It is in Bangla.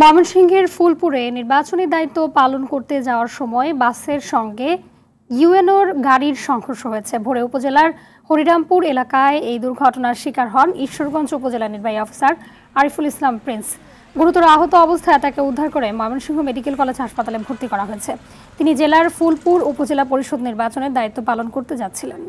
ময়মনসিংহের ফুলপুরে নির্বাচনী দায়িত্ব পালন করতে যাওয়ার সময় বাসের সঙ্গে ইউএনওর গাড়ির সংঘর্ষ হয়েছে ভোরে উপজেলার হরিরামপুর এলাকায় এই দুর্ঘটনার শিকার হন ঈশ্বরগঞ্জ উপজেলা নির্বাহী অফিসার আরিফুল ইসলাম প্রিন্স গুরুতর আহত অবস্থায় তাকে উদ্ধার করে ময়মনসিংহ মেডিকেল কলেজ হাসপাতালে ভর্তি করা হয়েছে তিনি জেলার ফুলপুর উপজেলা পরিষদ নির্বাচনের দায়িত্ব পালন করতে যাচ্ছিলেন